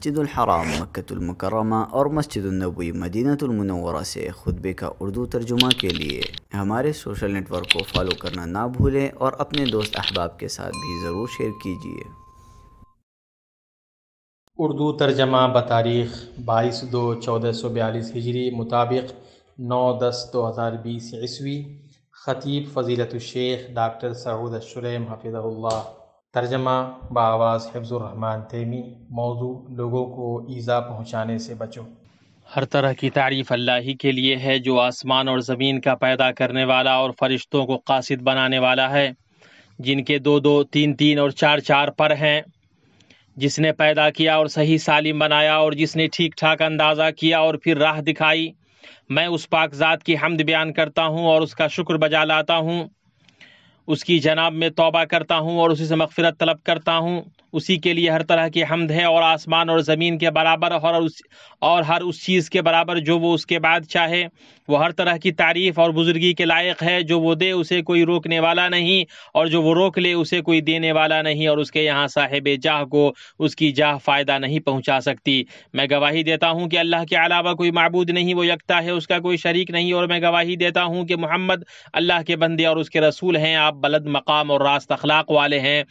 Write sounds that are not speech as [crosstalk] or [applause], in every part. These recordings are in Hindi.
मस्जिद हराम और मस्जिद नबी मदीनतुलमनवरा से खुतबे का उर्दू तर्जुमा के लिए हमारे सोशल नेटवर्क को फॉलो करना ना भूलें और अपने दोस्त अहबाब के साथ भी ज़रूर शेयर कीजिए उर्दू तर्जमा बतारीख बाईस दो चौदह सौ बयालीस हिजरी मुताबिक नौ दस दो हज़ार बीस ईस्वी ख़तीब फ़जीलत शेख डॉक्टर सऊद शुरम हफिज़ल्ला तर्जमा बावाज़ हिफ्ज़ुररहमान तेमी मौजू लोगों को ईज़ा पहुँचाने से बचो हर तरह की तारीफ़ अल्लाह ही के लिए है जो आसमान और ज़मीन का पैदा करने वाला और फरिश्तों को कासिद बनाने वाला है जिनके दो दो तीन तीन और चार चार पर हैं जिसने पैदा किया और सही सालिम बनाया और जिसने ठीक ठाक अंदाज़ा किया और फिर राह दिखाई मैं उस पाकजात की हमद बयान करता हूँ और उसका शुक्र बजा लाता हूँ उसकी जनाब में तोबा करता हूँ और उसी से मगफरत तलब करता हूँ उसी के लिए हर तरह की हमद है और आसमान और ज़मीन के बराबर और उस और हर उस चीज़ के बराबर जो वो उसके बाद चाहे वो हर तरह की तारीफ़ और बुज़ुर्गी के लायक है जो वो दे उसे कोई रोकने वाला नहीं और जो वो रोक ले उसे कोई देने वाला नहीं और उसके यहाँ साहिब जाह को उसकी जाह फ़ायदा नहीं पहुँचा सकती मैं गवाही देता हूँ कि अल्लाह के अलावा कोई मबूद नहीं वो यकता है उसका कोई शरीक नहीं और मैं गवाही देता हूँ कि मोहम्मद अल्लाह के बंदे और उसके रसूल हैं आप आप बलद मकाम और रास्त अखलाक वाले हैं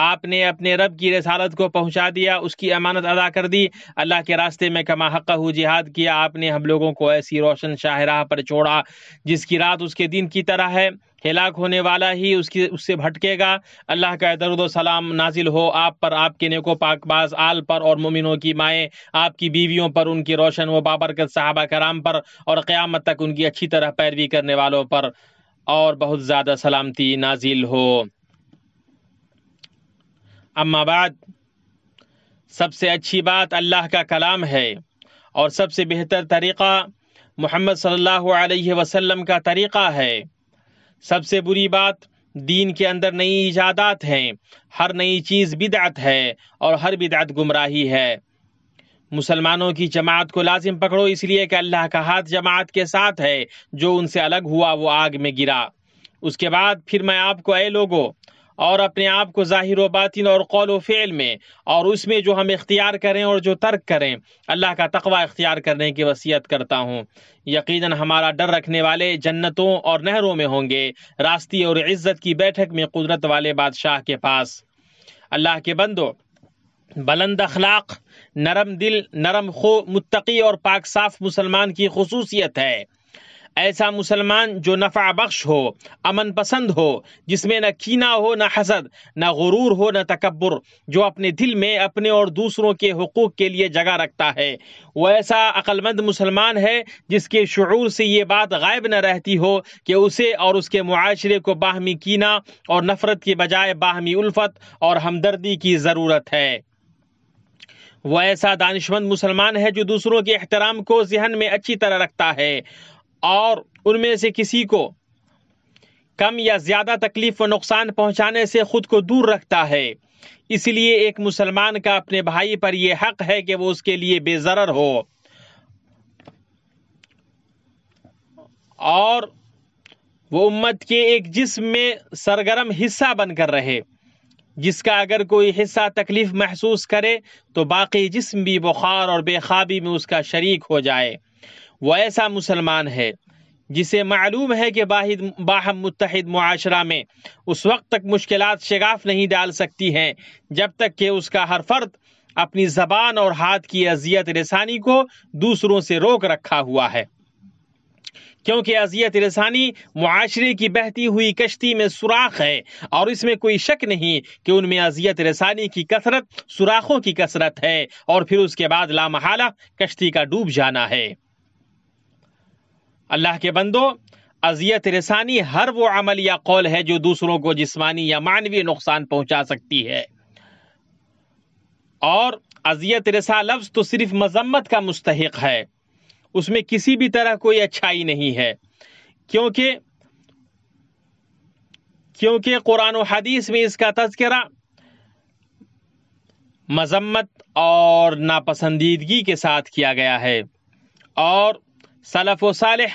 आपने अपने रब की रसालत को पहुंचा दिया उसकी अमानत अदा कर दी अल्लाह के रास्ते में कमा हक़ जिहाद किया आपने हम लोगों को ऐसी रोशन शाहराह पर छोड़ा जिसकी रात उसके दिन की तरह है हिलाक होने वाला ही उसकी उससे भटकेगा अल्लाह का दरुद सलाम नाजिल हो आप पर आपके नेको पाकबाज आल पर और मुमिनों की माएँ आपकी बीवियों पर उनकी रोशन व बाबरकत साहबा कराम पर और क़्यामत तक उनकी अच्छी तरह पैरवी करने वालों पर और बहुत ज़्यादा सलामती नाजिल हो अम्माबाद सबसे अच्छी बात अल्लाह का कलाम है और सबसे बेहतर तरीक़ा मोहम्मद सल्लल्लाहु अलैहि वसल्लम का तरीक़ा है सबसे बुरी बात दीन के अंदर नई इजादात हैं हर नई चीज़ बिदअत है और हर बिदअत गुमराही है मुसलमानों की जमात को लाजिम पकड़ो इसलिए कि अल्लाह का हाथ जमात के साथ है जो उनसे अलग हुआ वो आग में गिरा उसके बाद फिर मैं आपको ए लोगो और अपने आप को ज़ाहिर व बातिन और कौल व फ़ेल में और उसमें जो हम इख्तियार करें और जो तर्क करें अल्लाह का तकवा इख्तियार करने की वसीयत करता हूँ यकीनन हमारा डर रखने वाले जन्नतों और नहरों में होंगे रास्ती और इज़्ज़त की बैठक में कुदरत वाले बादशाह के पास अल्लाह के बंदो बुलंद अखलाक़ नरम दिल नरम खो मुत्तकी और पाक साफ मुसलमान की खसूसियत है ऐसा मुसलमान जो नफा बख्श हो अमन पसंद हो जिसमें न कीना हो न हसद न गुरूर हो न तकबर जो अपने दिल में अपने और दूसरों के हकूक़ के लिए जगह रखता है वो ऐसा अक्लमंद मुसलमान है जिसके शुरू से ये बात गायब न रहती हो कि उसे और उसके माशरे को बाहमी कीना और नफ़रत के बजाय बाहमी उल्फत और हमदर्दी की ज़रूरत है वह ऐसा दानिशमंद मुसलमान है जो दूसरों के एहतराम को जहन में अच्छी तरह रखता है और उनमें से किसी को कम या ज़्यादा तकलीफ व नुकसान पहुंचाने से खुद को दूर रखता है इसलिए एक मुसलमान का अपने भाई पर यह हक है कि वो उसके लिए बेजर हो और वो उम्मत के एक जिस्म में सरगर्म हिस्सा बनकर रहे जिसका अगर कोई हिस्सा तकलीफ महसूस करे तो बाकी जिस्म भी बुखार और बेखाबी में उसका शरीक हो जाए वह ऐसा मुसलमान है जिसे मालूम है कि बाहिद बाहम मुतहद माशरा में उस वक्त तक मुश्किल शगाफ नहीं डाल सकती हैं जब तक कि उसका हर फर्द अपनी जबान और हाथ की अजियत रसानी को दूसरों से रोक रखा हुआ है क्योंकि अजियत लसानी माशरे की बहती हुई कश्ती में सुराख है और इसमें कोई शक नहीं कि उनमें अजियत लसानी की कसरत सुराखों की कसरत है और फिर उसके बाद लामहला कश्ती का डूब जाना है अल्लाह के बंदो अजियत रसानी हर वो अमल या कौल है जो दूसरों को जिसमानी या मानवीय नुकसान पहुंचा सकती है और अजियत रसा लफ्ज तो सिर्फ मजम्मत का मुस्तक है उसमें किसी भी तरह कोई अच्छाई नहीं है क्योंकि क्योंकि कुरान हदीस में इसका तस्करा मजम्मत और नापसंदीदगी के साथ किया गया है और सलफ़ साल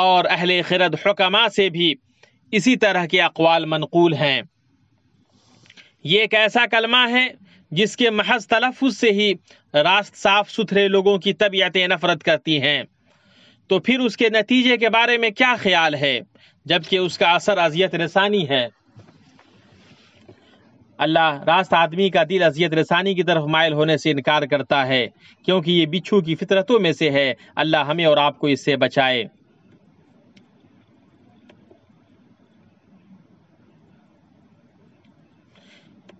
और अहल खरद हकमा से भी इसी तरह के अकवाल मनकूल हैं ये एक ऐसा कलमा है जिसके महज तलफ़ से ही रास्त साफ सुथरे लोगों की तबीयतें नफरत करती हैं तो फिर उसके नतीजे के बारे में क्या ख्याल है जबकि उसका असर अजियत रसानी है अल्लाह रास्त आदमी का दिल अजियत रसानी की तरफ मायल होने से इनकार करता है क्योंकि ये बिच्छू की फितरतों में से है अल्लाह हमें और आपको इससे बचाए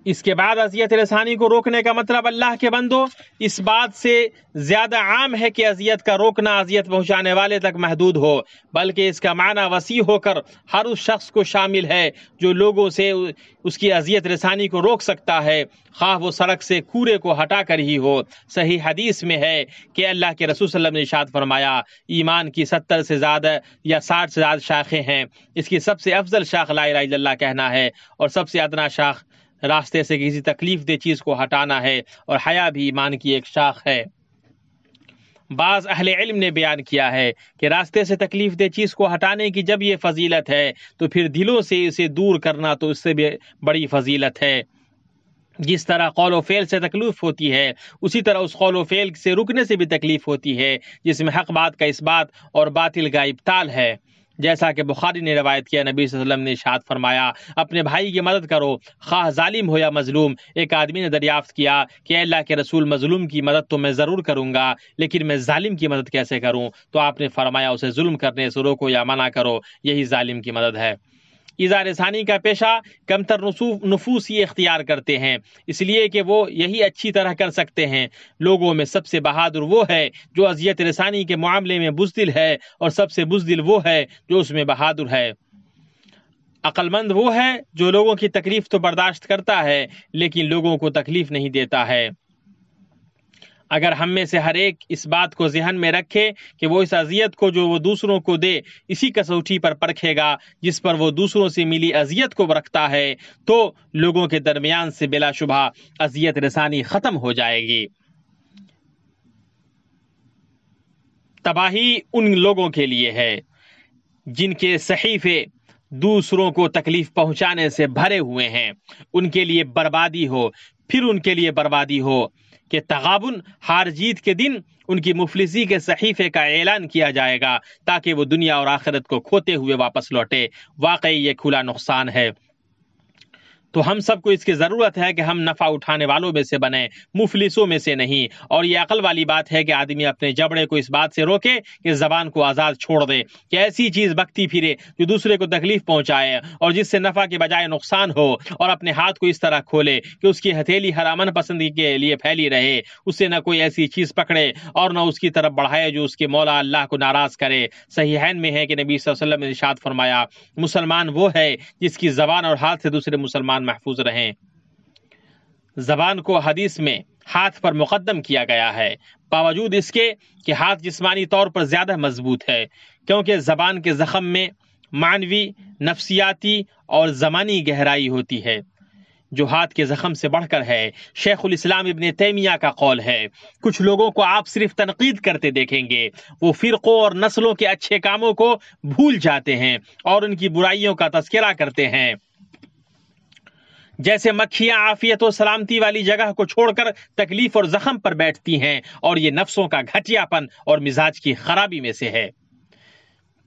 इसके बाद अजियत लसानी को रोकने का मतलब अल्लाह के बंदो इस बात से ज़्यादा आम है कि अजियत का रोकना अजियत पहुँचाने वाले तक महदूद हो बल्कि इसका माना वसी होकर हर उस शख्स को शामिल है जो लोगों से उसकी अजियत रसानी को रोक सकता है खा वो सड़क से कूड़े को हटा कर ही हो सही हदीस में है कि अल्लाह के रसूल ने इशाद फरमाया ईमान की सत्तर से ज़्यादा या साठ से ज़्यादा शाखें हैं इसकी सबसे अफजल शाख ला कहना है और सबसे अदना शाख रास्ते से किसी तकलीफ दे चीज़ को हटाना है और हया भी ईमान की एक शाख है बाज़ अहल इल्म ने बयान किया है कि रास्ते से तकलीफ दे चीज़ को हटाने की जब ये फजीलत है तो फिर दिलों से इसे दूर करना तो इससे भी बड़ी फजीलत है जिस तरह कौल व फेल से तकलीफ होती है उसी तरह उस कौल व फेल से रुकने से भी तकलीफ होती है जिसमें हक बात का इस बात और बातिल का इब्ताल है जैसा कि बुखारी ने रवायत किया नबी वसल्लम ने इशाद फरमाया अपने भाई की मदद करो खा जालिम हो या मजलूम एक आदमी ने दरियाफ्त किया कि अल्लाह के रसूल मजलूम की मदद तो मैं ज़रूर करूँगा लेकिन मैं ालिम की मदद कैसे करूँ तो आपने फरमाया उसे जुल्म करने से रोको या मना करो यही ालिम की मदद है इजार सानी का पेशा कमतर नफूस ये इख्तियार करते हैं इसलिए कि वो यही अच्छी तरह कर सकते हैं लोगों में सबसे बहादुर वो है जो अजियत रसानी के मामले में बुजदिल है और सबसे बुजदिल वो है जो उसमें बहादुर है अक्लमंद वो है जो लोगों की तकलीफ तो बर्दाश्त करता है लेकिन लोगों को तकलीफ नहीं देता है अगर हम में से हर एक इस बात को जहन में रखे कि वो इस अजियत को जो वो दूसरों को दे इसी कसौटी पर परखेगा जिस पर वो दूसरों से मिली अजियत को रखता है तो लोगों के दरमियान से बिलाशुबा अजियत रसानी ख़त्म हो जाएगी तबाही उन लोगों के लिए है जिनके सहीफे दूसरों को तकलीफ पहुंचाने से भरे हुए हैं उनके लिए बर्बादी हो फिर उनके लिए बर्बादी हो कि तगाबन हार जीत के दिन उनकी मुफलिसी के सहीफे का ऐलान किया जाएगा ताकि वो दुनिया और आखिरत को खोते हुए वापस लौटे वाकई ये खुला नुकसान है तो हम सबको इसकी ज़रूरत है कि हम नफ़ा उठाने वालों में से बने मुफलिसों में से नहीं और ये अकल वाली बात है कि आदमी अपने जबड़े को इस बात से रोके कि ज़बान को आज़ाद छोड़ दे कि ऐसी चीज़ बकती फिरे जो दूसरे को तकलीफ़ पहुँचाए और जिससे नफ़ा के बजाय नुकसान हो और अपने हाथ को इस तरह खोले कि उसकी हथेली हरामन पसंदी के लिए फैली रहे उससे न कोई ऐसी चीज़ पकड़े और न उसकी तरफ बढ़ाए जो उसके मौला अल्लाह को नाराज़ करे सही हैन में है कि नबी वसल्लम ने इशाद फरमाया मुसलमान वो है जिसकी ज़बान और हाथ से दूसरे मुसलमान ज़बान महफूज रहें ज़बान को हदीस में हाथ पर मुकदम किया गया है बावजूद इसके कि हाथ जिस्मानी तौर पर ज़्यादा मजबूत है क्योंकि ज़बान के जख्म में मानवी नफसियाती और ज़मानी गहराई होती है जो हाथ के जख्म से बढ़कर है शेखुल इस्लाम इबन तैमिया का कौल है कुछ लोगों को आप सिर्फ तनकीद करते देखेंगे वो फ़िरक़ों और नस्लों के अच्छे कामों को भूल जाते हैं और उनकी बुराइयों का तस्करा करते हैं जैसे मक्खियां आफियत और सलामती वाली जगह को छोड़कर तकलीफ और जख्म पर बैठती हैं और ये नफ्सों का घटियापन और मिजाज की खराबी में से है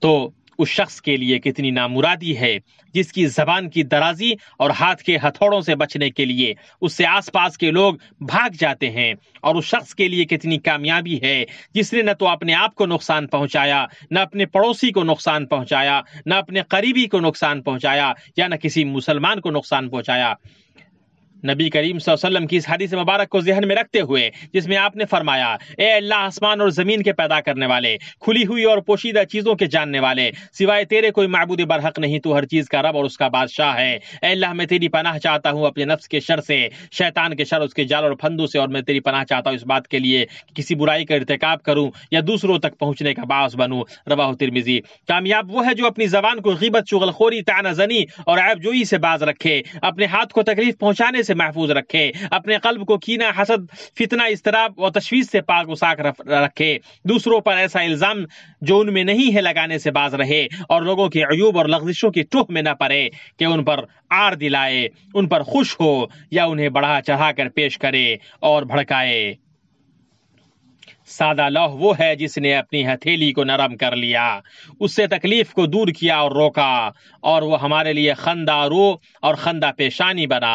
तो उस शख्स के लिए कितनी नामुरादी है जिसकी जबान की दराजी और हाथ के हथौड़ों से बचने के लिए उससे आसपास के लोग भाग जाते हैं और उस शख्स के लिए कितनी कामयाबी है जिसने न तो अपने आप को नुकसान पहुंचाया न अपने पड़ोसी को नुकसान पहुंचाया न अपने करीबी को नुकसान पहुंचाया या न किसी मुसलमान को नुकसान पहुंचाया नबी करीम वसल्लम की इस हदीस मुबारक को जहन में रखते हुए जिसमें आपने फरमाया ए अल्लाह आसमान और ज़मीन के पैदा करने वाले खुली हुई और पोशीदा चीज़ों के जानने वाले सिवाय तेरे कोई महबूद बरहक नहीं तो हर चीज़ का रब और उसका बादशाह है ए अल्लाह मैं तेरी पनाह चाहता हूँ अपने नफ्स के शर से शैतान के शर उसके जाल और फंदू से और मैं तेरी पनाह चाहता हूँ इस बात के लिए कि किसी बुराई का इरतकब करूँ या दूसरों तक पहुँचने का बास बनूँ रवा तिरमिजी कामयाब वो है जो अपनी जबान को गिबत चुगलखोरी जनी और जोई से बाज रखे अपने हाथ को तकलीफ पहुँचाने से से महफूज रखे अपने कल्ब को कीना हसद फितना इसतराब और तशवीश से पाक उसाक रखे दूसरों पर ऐसा इल्ज़ाम जो उनमें नहीं है लगाने से बाज रहे और लोगों के अयूब और लग्जिशों की टुह में न पड़े कि उन पर आर दिलाए उन पर खुश हो या उन्हें बढ़ा चढ़ा कर पेश करे और भड़काए सादा लौह वो है जिसने अपनी हथेली को नरम कर लिया उससे तकलीफ को दूर किया और रोका और वो हमारे लिए खंदा रो और खंदा पेशानी बना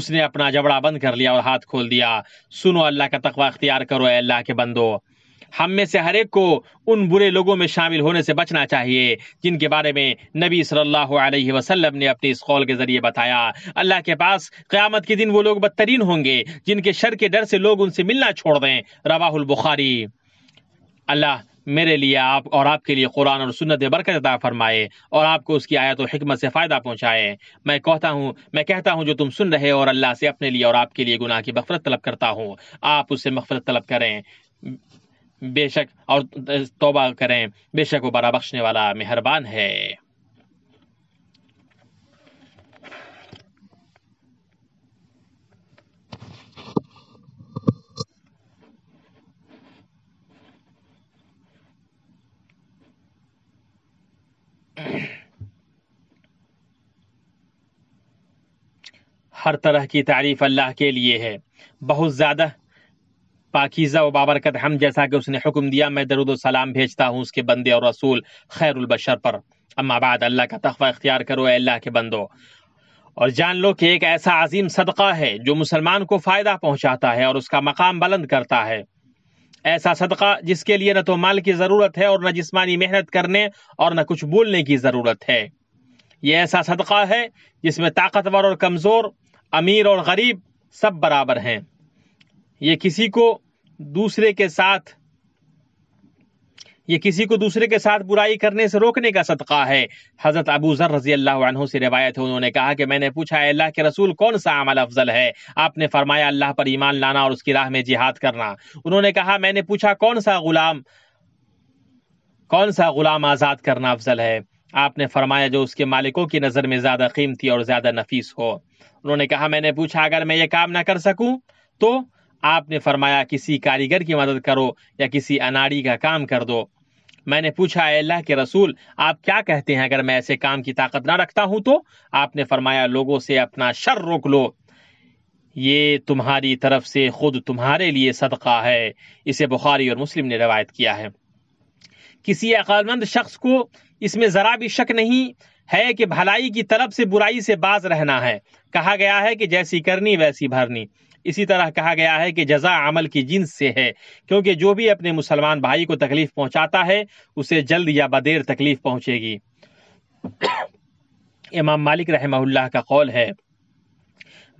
उसने अपना जबड़ा बंद कर लिया और हाथ खोल दिया सुनो अल्लाह का तकवा अख्तियार करो अल्लाह के बंदो हम में से हर एक को उन बुरे लोगों में शामिल होने से बचना चाहिए जिनके बारे में नबी सल्लल्लाहु अलैहि वसल्लम ने अपने इस कौल के जरिए बताया अल्लाह के पास क्यामत के दिन वो लोग बदतरीन होंगे जिनके शर के डर से लोग उनसे मिलना छोड़ दें रवाहुल बुखारी अल्लाह मेरे लिए आप और आपके लिए कुरान और सुन्नत बरकत अदा फरमाए और आपको उसकी आयत और हमत से फ़ायदा पहुँचाए मैं कहता हूँ मैं कहता हूँ जो तुम सुन रहे हो और अल्लाह से अपने लिए और आपके लिए गुनाह की मफफरत तलब करता हूँ आप उससे मफरत तलब करें बेशक और तोबा करें बेशक वो बड़ा बख्शने वाला मेहरबान है हर तरह की तारीफ अल्लाह के लिए है बहुत ज़्यादा पाकिजा व बाबरकत हम जैसा कि उसने हुक्म दिया मैं दरुद सलाम भेजता हूँ उसके बंदे और रसूल खैरबशर पर अम्माबाद अल्लाह का तखवा इख्तियार करो अल्लाह के बंदो और जान लो कि एक ऐसा अजीम सदका है जो मुसलमान को फ़ायदा पहुंचाता है और उसका मकाम बुलंद करता है ऐसा सदका जिसके लिए न तो माल की ज़रूरत है और न जिस्मानी मेहनत करने और न कुछ बोलने की ज़रूरत है ये ऐसा सदका है जिसमें ताकतवर और कमज़ोर अमीर और गरीब सब बराबर हैं ये किसी को दूसरे के साथ ये किसी को दूसरे के साथ बुराई करने से रोकने का सदका है हजरत अबू जर रजी अल्लाह से रिवायत है उन्होंने कहा कि मैंने पूछा अल्लाह के रसूल कौन सा अमल अफजल है आपने फरमाया अल्लाह पर ईमान लाना और उसकी राह में जिहाद करना उन्होंने कहा मैंने पूछा कौन सा गुलाम कौन सा गुलाम आज़ाद करना अफजल है आपने फरमाया जो उसके मालिकों की नज़र में ज़्यादा कीमती और ज़्यादा नफीस हो उन्होंने कहा मैंने पूछा अगर मैं ये काम ना कर सकूँ तो आपने फरमाया किसी कारीगर की मदद करो या किसी अनाड़ी का काम कर दो मैंने पूछा अल्लाह के रसूल आप क्या कहते हैं अगर मैं ऐसे काम की ताकत ना रखता हूं तो आपने फरमाया लोगों से अपना शर रोक लो ये तुम्हारी तरफ से खुद तुम्हारे लिए सदका है इसे बुखारी और मुस्लिम ने रवायत किया है किसी अकलमंद शख्स को इसमें ज़रा भी शक नहीं है कि भलाई की तरफ से बुराई से बाज रहना है कहा गया है कि जैसी करनी वैसी भरनी इसी तरह कहा गया है कि जजा अमल की जिन्स से है क्योंकि जो भी अपने मुसलमान भाई को तकलीफ पहुंचाता है उसे जल्द या बदेर तकलीफ पहुंचेगी [coughs] इमाम मालिक रहमहुल्लाह का कौल है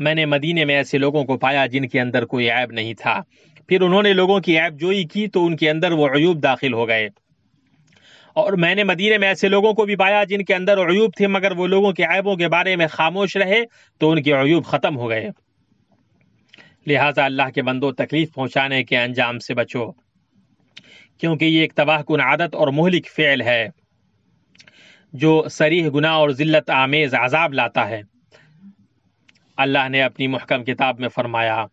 मैंने मदीने में ऐसे लोगों को पाया जिनके अंदर कोई ऐब नहीं था फिर उन्होंने लोगों की ऐब जोई की तो उनके अंदर वो अयूब दाखिल हो गए और मैंने मदीने में ऐसे लोगों को भी पाया जिनके अंदर अयूब थे मगर वो लोगों के आयबों के बारे में खामोश रहे तो उनके अयूब ख़त्म हो गए लिहाजा अल्लाह के बंदो तकलीफ पहुँचाने के अंजाम से बचो क्योंकि ये एक तबाहकुन आदत और मोहलिक फ़ेल है जो सरीह गुना और ज़िल्त आमेज़ आज़ाब लाता है अल्लाह ने अपनी महकम किताब में फरमाया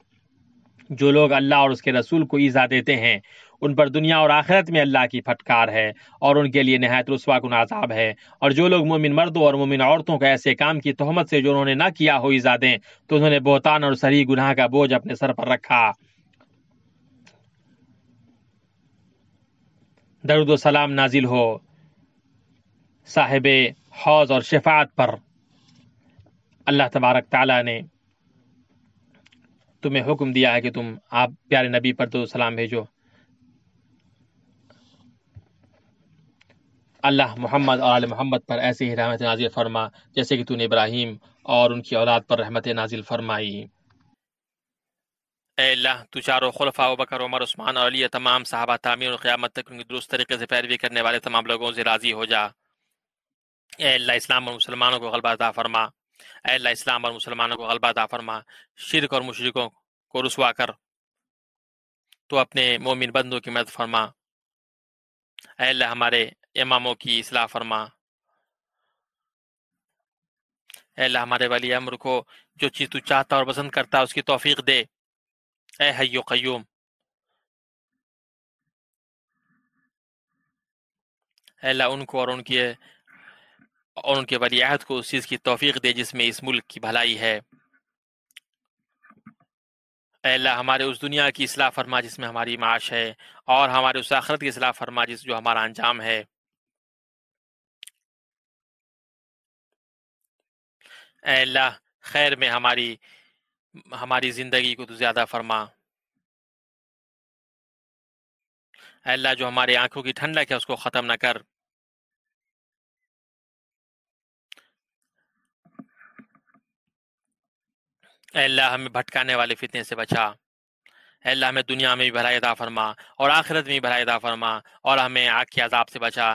जो लोग अल्लाह और उसके रसूल को ईज़ा देते हैं उन पर दुनिया और आखिरत में अल्लाह की फटकार है और उनके लिए नहायत गुन आजाब है और जो लोग मोमिन मर्दों और मोमिन औरतों का ऐसे काम की तहमत से जो उन्होंने ना किया हो ईजादे तो उन्होंने बोहतान और सरी गुनाह का बोझ अपने सर पर रखा दरुद सलाम नाजिल हो साहेब हौज और शिफात पर अल्लाह तबारक ताला ने तुम्हें हुक्म दिया है कि तुम आप प्यारे नबी पर तो सलाम भेजो अल्लाह मोहम्मद और आल मोहम्मद पर ऐसे ही रहमत नाजिल फरमा जैसे कि तूने इब्राहिम और उनकी औलाद पर रहमत नाजिल फरमाई अल्लाह तू चारों खुलफा बकर उमर उस्मान और अली तमाम साहबा तामीर और क़्यामत तक उनकी दुरुस्त तरीके से पैरवी करने वाले तमाम लोगों से राज़ी हो जा अल्लाह इस्लाम और मुसलमानों को गलबा अता फरमा अल्लाह इस्लाम और मुसलमानों को गलबा अता फरमा शिरक और मुशरकों को रसवा कर तो अपने मोमिन बंदों की मदद फरमा अल्लाह हमारे इमामों की असलाह फरमा अल्लाह हमारे वाली अम्र को जो चीज़ तू चाहता और पसंद करता उसकी तोफ़ी दे ए हयो क्यूम अल्लाह उनको और उनके और उनके वाली को उस चीज़ की तोफ़ी दे जिसमें इस मुल्क की भलाई है अल्लाह हमारे उस दुनिया की असलाह फरमा जिसमें हमारी माश है और हमारे उस आखरत की असलाह फरमा जिस जो हमारा अंजाम है अल्लाह खैर में हमारी हमारी ज़िंदगी को तो ज़्यादा फरमा अल्लाह जो हमारे आंखों की ठंडक है उसको ख़त्म ना कर अल्लाह हमें भटकाने वाले फितने से बचा अल्लाह हमें दुनिया में भी भलाई अदा फरमा और आखिरत में भी भलाई अदा फरमा और हमें आग के अजाब से बचा